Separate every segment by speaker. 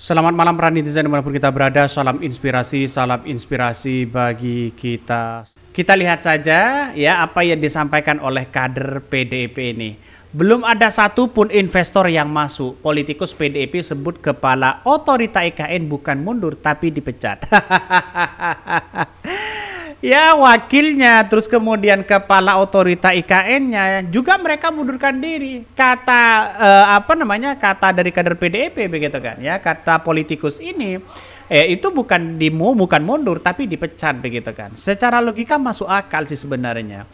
Speaker 1: Selamat malam para Netizen dimanapun kita berada, salam inspirasi, salam inspirasi bagi kita. Kita lihat saja ya apa yang disampaikan oleh kader PDIP ini. Belum ada satupun investor yang masuk. Politikus PDIP sebut kepala otorita IKN bukan mundur tapi dipecat. ya wakilnya terus kemudian kepala otorita IKN-nya juga mereka mundurkan diri kata eh, apa namanya kata dari kader PDIP begitu kan ya kata politikus ini eh itu bukan dimu bukan mundur tapi dipecat begitu kan secara logika masuk akal sih sebenarnya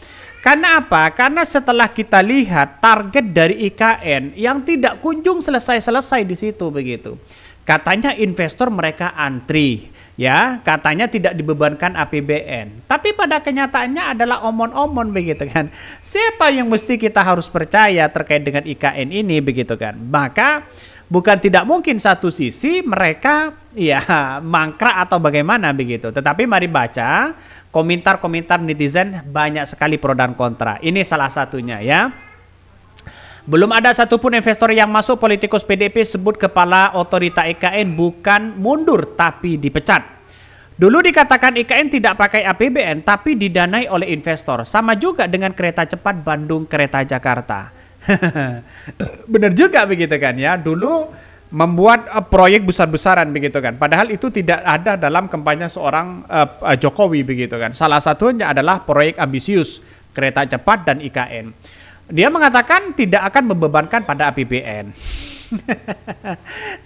Speaker 1: karena apa karena setelah kita lihat target dari IKN yang tidak kunjung selesai-selesai di situ begitu katanya investor mereka antri ya katanya tidak dibebankan APBN tapi pada kenyataannya adalah omon-omon begitu kan siapa yang mesti kita harus percaya terkait dengan IKN ini begitu kan maka bukan tidak mungkin satu sisi mereka ya mangkrak atau bagaimana begitu tetapi mari baca komentar-komentar netizen banyak sekali pro dan kontra ini salah satunya ya belum ada satupun investor yang masuk politikus PDP sebut kepala otorita IKN bukan mundur tapi dipecat. Dulu dikatakan IKN tidak pakai APBN tapi didanai oleh investor. Sama juga dengan kereta cepat Bandung Kereta Jakarta. benar juga begitu kan ya. Dulu membuat eh, proyek besar-besaran begitu kan. Padahal itu tidak ada dalam kampanye seorang uh, Jokowi begitu kan. Salah satunya adalah proyek ambisius kereta cepat dan IKN. Dia mengatakan tidak akan membebankan pada APBN.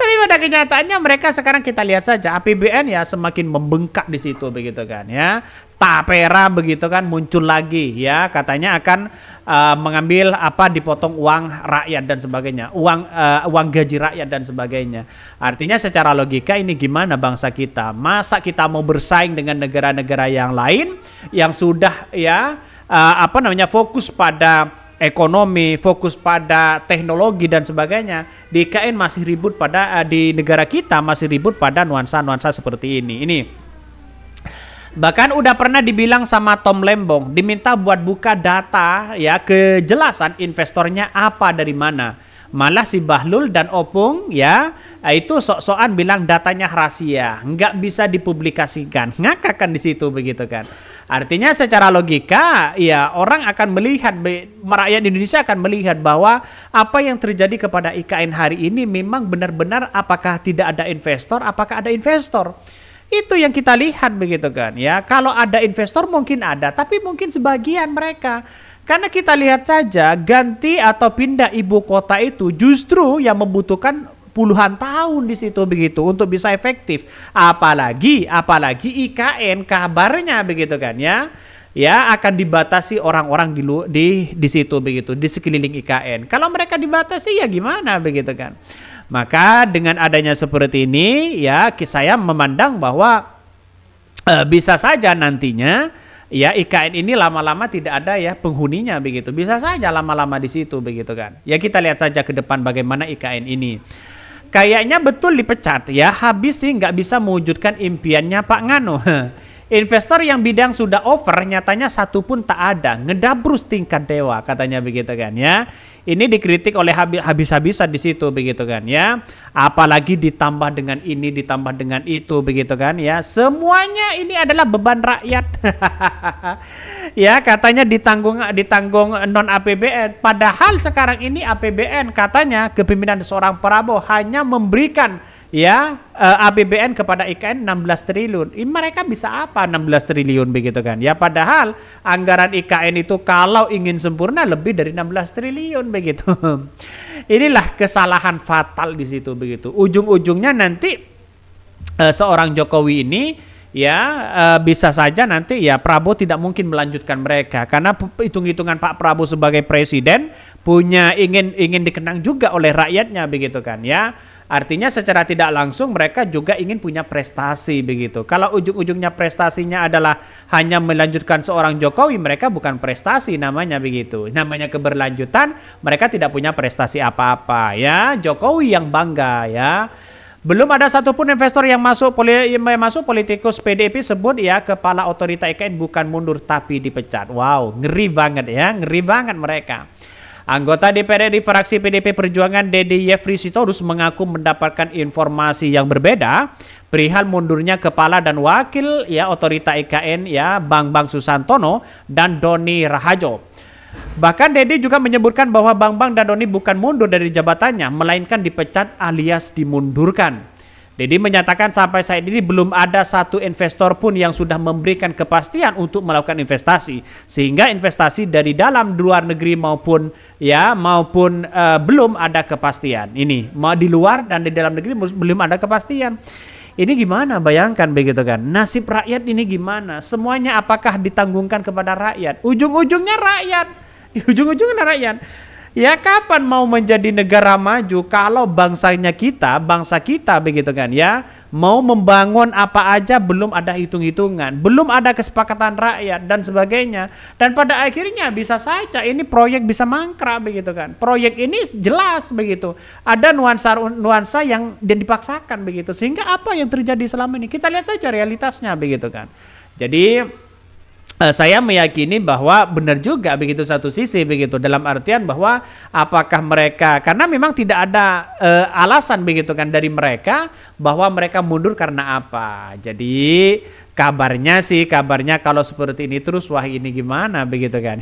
Speaker 1: Tapi pada kenyataannya mereka sekarang kita lihat saja APBN ya semakin membengkak di situ begitu kan ya. Tapera begitu kan muncul lagi ya katanya akan uh, mengambil apa dipotong uang rakyat dan sebagainya, uang uh, uang gaji rakyat dan sebagainya. Artinya secara logika ini gimana bangsa kita? Masa kita mau bersaing dengan negara-negara yang lain yang sudah ya uh, apa namanya fokus pada ekonomi, fokus pada teknologi dan sebagainya. Di IKN masih ribut pada eh, di negara kita masih ribut pada nuansa-nuansa seperti ini. Ini Bahkan udah pernah dibilang sama Tom Lembong, diminta buat buka data ya kejelasan investornya apa dari mana. Malah si Bahlul dan Opung ya itu sok-sokan bilang datanya rahasia, nggak bisa dipublikasikan. Ngakak kan di situ begitu kan. Artinya secara logika ya orang akan melihat rakyat Indonesia akan melihat bahwa apa yang terjadi kepada IKN hari ini memang benar-benar apakah tidak ada investor, apakah ada investor. Itu yang kita lihat begitu kan ya. Kalau ada investor mungkin ada, tapi mungkin sebagian mereka. Karena kita lihat saja ganti atau pindah ibu kota itu justru yang membutuhkan puluhan tahun di situ begitu untuk bisa efektif. Apalagi apalagi IKN kabarnya begitu kan ya ya akan dibatasi orang-orang di di di situ begitu di sekeliling IKN. Kalau mereka dibatasi ya gimana begitu kan? Maka dengan adanya seperti ini ya saya memandang bahwa e, bisa saja nantinya ya IKN ini lama-lama tidak ada ya penghuninya begitu. Bisa saja lama-lama di situ begitu kan. Ya kita lihat saja ke depan bagaimana IKN ini. Kayaknya betul dipecat ya, habis sih nggak bisa mewujudkan impiannya Pak Ngano. Investor yang bidang sudah over nyatanya satu pun tak ada, ngedabrus tingkat dewa katanya begitu kan ya. Ini dikritik oleh habis-habisan di situ begitu kan ya. Apalagi ditambah dengan ini ditambah dengan itu begitu kan ya. Semuanya ini adalah beban rakyat. ya, katanya ditanggung ditanggung non APBN. Padahal sekarang ini APBN katanya kepemimpinan seorang Prabowo hanya memberikan ya uh, eh, APBN kepada IKN 16 triliun. Ini mereka bisa apa 16 triliun begitu kan? Ya padahal anggaran IKN itu kalau ingin sempurna lebih dari 16 triliun begitu. Inilah kesalahan fatal di situ begitu. Ujung-ujungnya nanti uh, seorang Jokowi ini ya eh, bisa saja nanti ya Prabowo tidak mungkin melanjutkan mereka karena hitung-hitungan Pak Prabowo sebagai presiden punya ingin ingin dikenang juga oleh rakyatnya begitu kan ya Artinya secara tidak langsung mereka juga ingin punya prestasi begitu. Kalau ujung-ujungnya prestasinya adalah hanya melanjutkan seorang Jokowi, mereka bukan prestasi namanya begitu. Namanya keberlanjutan, mereka tidak punya prestasi apa-apa ya. Jokowi yang bangga ya. Belum ada satupun investor yang masuk poli, yang masuk politikus PDIP sebut ya kepala otorita IKN bukan mundur tapi dipecat. Wow, ngeri banget ya, ngeri banget mereka. Anggota DPR di fraksi PDP Perjuangan Dedi Yefri Sitorus mengaku mendapatkan informasi yang berbeda perihal mundurnya kepala dan wakil ya otorita IKN ya Bang Bang Susantono dan Doni Rahajo. Bahkan Dedi juga menyebutkan bahwa Bang Bang dan Doni bukan mundur dari jabatannya, melainkan dipecat alias dimundurkan. Dedi menyatakan sampai saat ini belum ada satu investor pun yang sudah memberikan kepastian untuk melakukan investasi sehingga investasi dari dalam luar negeri maupun ya maupun uh, belum ada kepastian. Ini mau di luar dan di dalam negeri belum ada kepastian. Ini gimana bayangkan begitu kan. Nasib rakyat ini gimana? Semuanya apakah ditanggungkan kepada rakyat? Ujung-ujungnya rakyat. Ujung-ujungnya rakyat. Ya kapan mau menjadi negara maju kalau bangsanya kita, bangsa kita begitu kan ya, mau membangun apa aja belum ada hitung-hitungan, belum ada kesepakatan rakyat dan sebagainya. Dan pada akhirnya bisa saja ini proyek bisa mangkrak begitu kan. Proyek ini jelas begitu. Ada nuansa nuansa yang dipaksakan begitu. Sehingga apa yang terjadi selama ini? Kita lihat saja realitasnya begitu kan. Jadi Uh, saya meyakini bahwa benar juga begitu satu sisi begitu dalam artian bahwa apakah mereka karena memang tidak ada uh, alasan begitu kan dari mereka bahwa mereka mundur karena apa. Jadi kabarnya sih kabarnya kalau seperti ini terus wah ini gimana begitu kan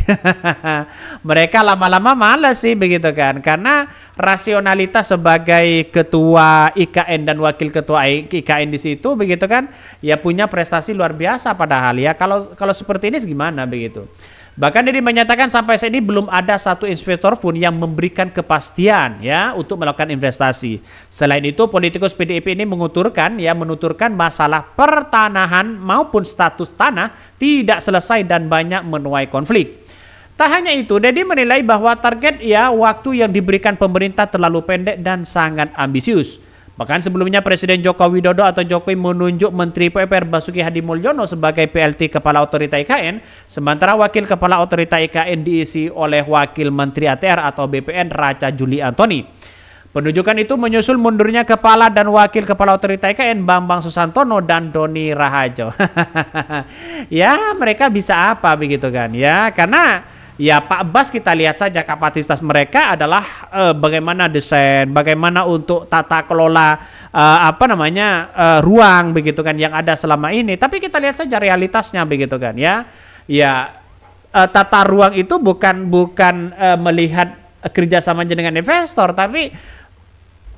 Speaker 1: mereka lama-lama malas sih begitu kan karena rasionalitas sebagai ketua IKN dan wakil ketua IKN di situ begitu kan ya punya prestasi luar biasa padahal ya kalau kalau seperti ini gimana begitu Bahkan ini menyatakan sampai saat ini belum ada satu investor pun yang memberikan kepastian ya untuk melakukan investasi. Selain itu, politikus PDIP ini menguturkan ya menuturkan masalah pertanahan maupun status tanah tidak selesai dan banyak menuai konflik. Tak hanya itu, Dedi menilai bahwa target ya waktu yang diberikan pemerintah terlalu pendek dan sangat ambisius. Bahkan sebelumnya Presiden Joko Widodo atau Jokowi menunjuk Menteri PUPR Basuki Hadi Mulyono sebagai PLT Kepala Otorita IKN, sementara Wakil Kepala Otorita IKN diisi oleh Wakil Menteri ATR atau BPN Raca Juli Antoni. Penunjukan itu menyusul mundurnya Kepala dan Wakil Kepala Otorita IKN Bambang Susantono dan Doni Rahajo. ya, mereka bisa apa begitu kan? Ya, karena ya Pak Bas kita lihat saja kapasitas mereka adalah uh, bagaimana desain, bagaimana untuk tata kelola uh, apa namanya uh, ruang begitu kan yang ada selama ini. Tapi kita lihat saja realitasnya begitu kan ya. Ya uh, tata ruang itu bukan bukan uh, melihat kerjasamanya dengan investor, tapi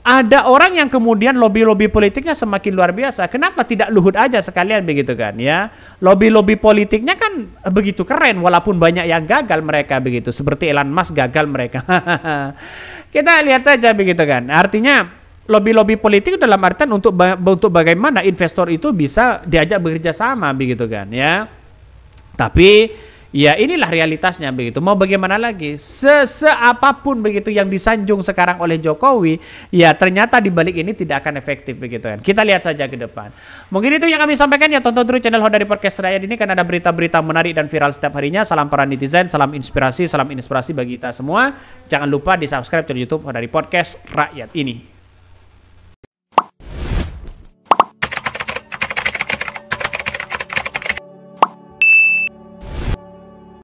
Speaker 1: ada orang yang kemudian lobby-lobby politiknya semakin luar biasa. Kenapa tidak Luhut aja sekalian begitu kan ya? Lobby-lobby politiknya kan begitu keren walaupun banyak yang gagal mereka begitu. Seperti Elon Musk gagal mereka. Kita lihat saja begitu kan. Artinya lobby-lobby politik dalam artian untuk untuk bagaimana investor itu bisa diajak bekerja sama begitu kan ya. Tapi Ya inilah realitasnya begitu. Mau bagaimana lagi? Seseapapun begitu yang disanjung sekarang oleh Jokowi, ya ternyata di balik ini tidak akan efektif begitu kan. Kita lihat saja ke depan. Mungkin itu yang kami sampaikan ya. Tonton terus channel Honda Podcast Rakyat ini karena ada berita-berita menarik dan viral setiap harinya. Salam para netizen, salam inspirasi, salam inspirasi bagi kita semua. Jangan lupa di subscribe channel YouTube Honda Podcast Rakyat ini.